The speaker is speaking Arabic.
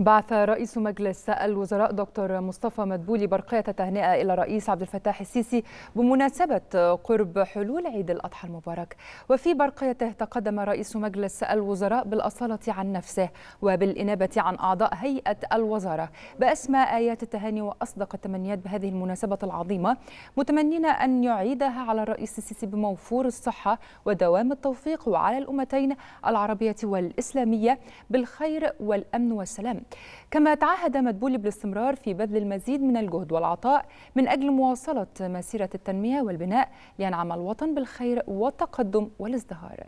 بعث رئيس مجلس الوزراء دكتور مصطفى مدبولي برقية تهنئة إلى الرئيس عبد الفتاح السيسي بمناسبة قرب حلول عيد الأضحى المبارك وفي برقيته تقدم رئيس مجلس الوزراء بالأصالة عن نفسه وبالإنابة عن أعضاء هيئة الوزارة بأسماء آيات التهاني وأصدق التمنيات بهذه المناسبة العظيمة متمنين أن يعيدها على الرئيس السيسي بموفور الصحة ودوام التوفيق وعلى الأمتين العربية والإسلامية بالخير والأمن والسلام كما تعهد مدبولي بالاستمرار في بذل المزيد من الجهد والعطاء من أجل مواصلة مسيرة التنمية والبناء لينعم الوطن بالخير والتقدم والازدهار